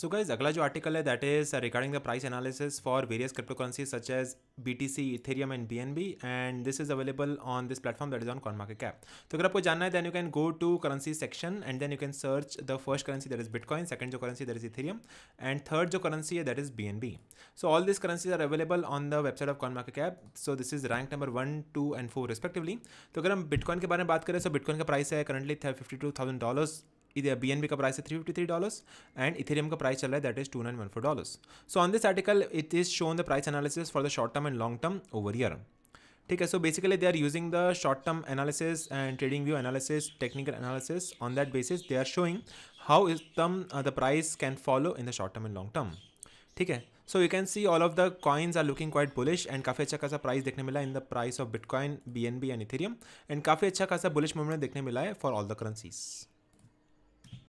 so guys अगला जो article है that is regarding the price analysis for various cryptocurrency such as B T C Ethereum and B N B and this is available on this platform that is on CoinMarketCap तो अगर आपको जानना है then you can go to currency section and then you can search the first currency that is bitcoin second जो currency that is Ethereum and third जो currency है that is B N B so all this currencies are available on the website of CoinMarketCap so this is rank number one two and four respectively तो अगर हम bitcoin के बारे में बात करें सो बिटकॉइन का प्राइस है currently fifty two thousand dollars B N B का प्राइस है three fifty three dollars and Ethereum का प्राइस चल रहा है that is two nine one four dollars so on this article it is shown the price analysis for the short term and long term over year ठीक है so basically they are using the short term analysis and TradingView analysis technical analysis on that basis they are showing how is term the price can follow in the short term and long term ठीक है so you can see all of the coins are looking quite bullish and काफ़ी अच्छा खासा price देखने मिला in the price of bitcoin B N B and Ethereum and काफ़ी अच्छा खासा बुलिश मूवमेंट देखने मिला है फॉर ऑल द करेंसीज़